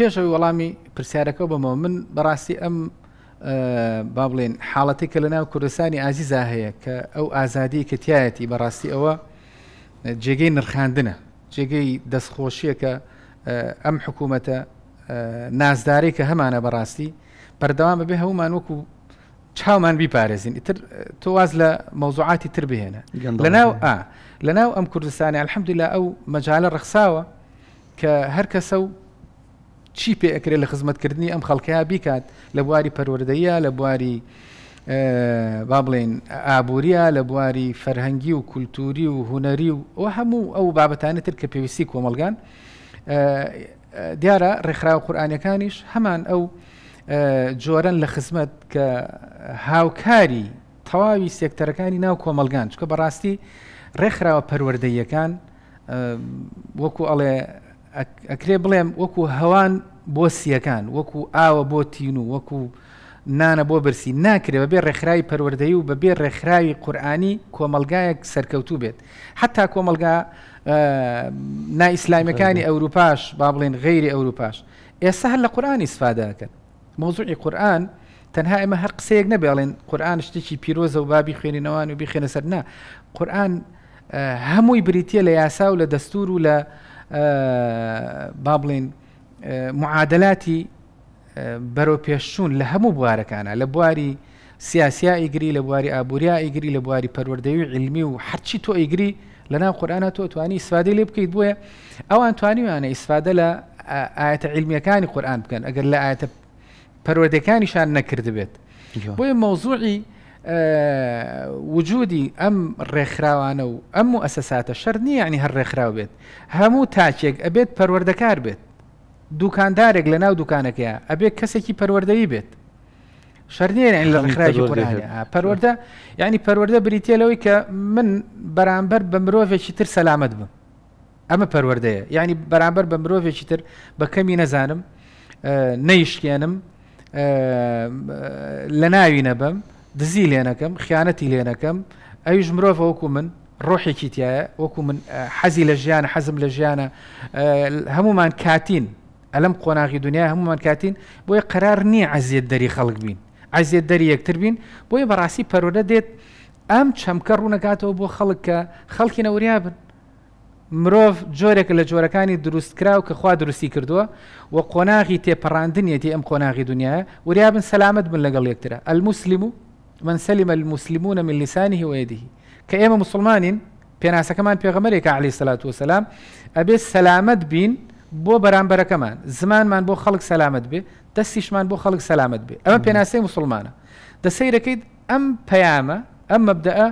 پێشەوەی وەڵامی پرسیارەکە بەمەوە من بەڕاستی ئەم با بڵێن حاڵەتی کە لەناو کوردستانی ئازیزا هەیە کە ئەو ئازادی کە تایەتی بەڕاستی ئەوە جێگەی نرخاندنە جێگەی دەستخۆشیە کە ئەم حکوومەتە نازداری کە هەمانە بەڕاستی پەردەوام بەبێ هەمومان وەکو چاومان بیپارێزین ئیتر تۆ واز لە مەوزوعاتی تر بهێنە لەناو ئا لەناو ئەم کوردستانی ئەلحەمدلا ئەو مەجاالە ڕخساوە کە هەر کەسە و چی پێ ئەکرێت لە خزمەتکردنی ئەم خەڵکەیە بیکات لە بواری پەروەدەیە لە بواری با بڵێن ئابوووریە لە بواری فەرهەنگی و کولتوری و هوەری و ئەو هەموو ئەو بابەتانە تر کە پێویستی کۆمەلگان دیارە ڕێکخراوە قورآانەکانیش هەمان ئەو جۆرن لە خزمەت کە هاوکاری تەواوی سێکتەرەکانی ناو کۆمەلگان چکە بەڕاستی ڕێکخراوە پەروەردەیەکان وەکو ئەڵێ ئەکرێ بڵێم وەکو هەوان بۆ سیەکان وەکو ئاوە بۆ تین و وەکو نانە بۆ برسی ناکرێ بەبێ ڕێکخراوی پەروەدەی و بەبێ ڕێکخراوی قورآانی کۆمەلگایەک سەرکەوتوو بێت حتا کۆمەلگا نائیسلامیەکانی ئەوروپاش با بڵێن غیری ئەوروپاش ئێستا هەر لە قورآانی سفادەکەن مۆزوعی قورآن تەنها ئێمە هەر قسەیەک نەبێڵێن قورآن شتێکی پیرۆزە و بابی خوێنینەوان و بیخێنە سەرنا قورآن هەمووی بریتە لە یاسا و لە دەستور و لە با بڵین معادلاتی بەرەو پێشچوون لە هەموو بوارەکانە لە بواری سیاسیا ئیگری لە بواری ئابوریا ئیگری لە بواری پەروەردەوی علمی و هەرچی تۆ ئیگری لەناو قورآانە تۆ توانی ئیسفادی لێ بکەیت بووە ئەوان توانیوانە ئیسفادە لە ئاەتە علمیەکانی قورآان بکەن ئەگەر لە ئاەتە پەروەردەکانیشان نەکرد بێت بۆیە مەوزوعی وجودی ئەم ڕێکخراوانە و ئەم و ئەسەساتە شەر نییە ینی هەر ڕێکخراو بێت هەموو تاکێک ئەبێت پەروەردەکار بێت دوکاندارێک لە ناو دوکانەکەیە ئەبێت کەسێکی پەروەردەی بێت پەروەەردە ینی پەروەەردە بریتێلەوەی کە من بەرامبەر بە مرۆڤێکی تر سەلامت بم ئەمە پەروەەردەیە ینی بەرامبەر بە مرۆڤێکی تر بە کەمی نەزانم نەیشکێنم لە ناوی نەبم دزی لێنەکەم خیانەتی لێنەکەم ئەویش مرۆڤ وەکو من ڕۆحێکی تایە وەکو من حەزی لە ژیان حەزم لە ژیانە هەمومان کاتین ئەلم قۆناغی دنیا هەمومان کاتین بۆیە قرار نییە ئازیێت دەری خەڵک بین ئازیێت دەری یەکتر بین بۆیە بەڕاستی پەرۆدە دێت ئەم چەمکە ڕوونەکاتەوە بۆ خەڵککە خەڵکی نەوریا بن مرۆڤ جۆرێکە لە جۆرەکانی دروستکراو کە خوا دروستی کردووە و قۆناغی تێپەڕاندنیەتی ئەم قۆناغی دنیاە وریابن سەلامت بن لەگەڵ یەکترە ئەلموسلیم و من سلم المسلمون من لسانه ويده كأيما مسلمانين پێناسەکەمان پێغەمەرێکە علی سەلات وسلام ئەبێ سەلامت بین بۆ بەرامبەرەکەمان زمانمان بۆ خەڵک سەلامت بێ دەستیشمان بۆ خەڵک سەلامت بێ ئەمە پێناسەی مسلمانە دەسەیرەکەیت ئەم پەیامە ئەم مەبدەە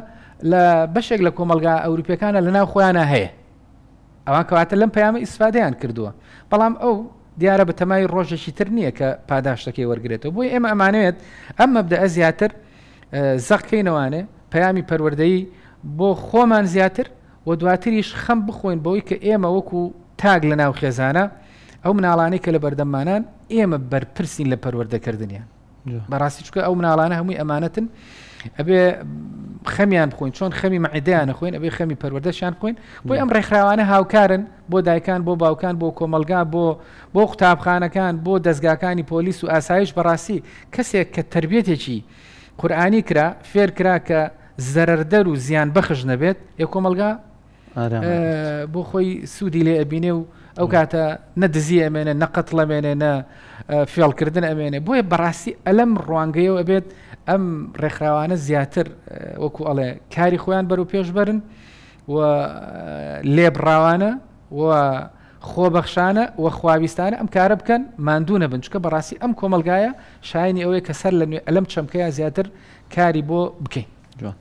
لە بەشێک لە کۆمەلگا ئەوروپیەکانە لەناو خۆیانە هەیە ئەوان کەواتە لەم پەیامە ئیسفادەیان کردووە بەڵام ئەو دیارە بە تەمای ڕۆژێکی تر نییە کە پاداشتەکەی وەرگێتەوە بۆی ئێمە ئەمانوێت ئەم مەبدە زیاتر زەقکەینەوانێ پەیامی پەروەردەیی بۆ خۆمان زیاتر و دواتریش خەم بخۆین بۆی کە ئێمە وەکو تاگ لە ناو خێزانە ئەو مناڵانەی کە لە بەردەمانان ئێمە بەرپرسین لە پەروەردەکردنیان بەڕاستی چکە ئەو مناڵانە هەمووی ئەمانەتن ئەبێ خەمیان بخۆین چۆن خەمی مەعدیانە خوێن ئەبێ خەمی پەروەردەشان خوێن بۆی ئەم ڕێکخراوانە هاوکارن بۆ دایکان بۆ باوکان بۆ کۆمەلگا بۆ بۆ قوتابخانەکان بۆ دەستگاکانی پۆلیس و ئاسایش بەڕاستی کەسێک کە تربێتێکی قورآانی کرا فێر کرا کە زەرەردەر و زیان بەخش نەبێت ێ کۆمەلگا بۆ خۆی سوودی لێ ئەبینێ و ئەو کاتە نەدزی ئەمێنە نەقەت لەمێنێ نە فێڵکردن ئەمێنێ بۆیە بەڕاستی ئەلم ڕوانگەیەوە ئەبێت ئەم ڕێکخراوانە زیاتر وەکو ئەڵێ کاری خۆیان بەر و پێش بەرن و لێبڕاوانە و خۆبەخشانە وە خواویستانە ئەم کارە بکەن مادونە بنچکە بەڕاستی ئەم کۆمەلگایە شایانی ئەوەیە کە سەر لە لەم چەمکەیە زیاتر کاری بۆ بکەین جوان.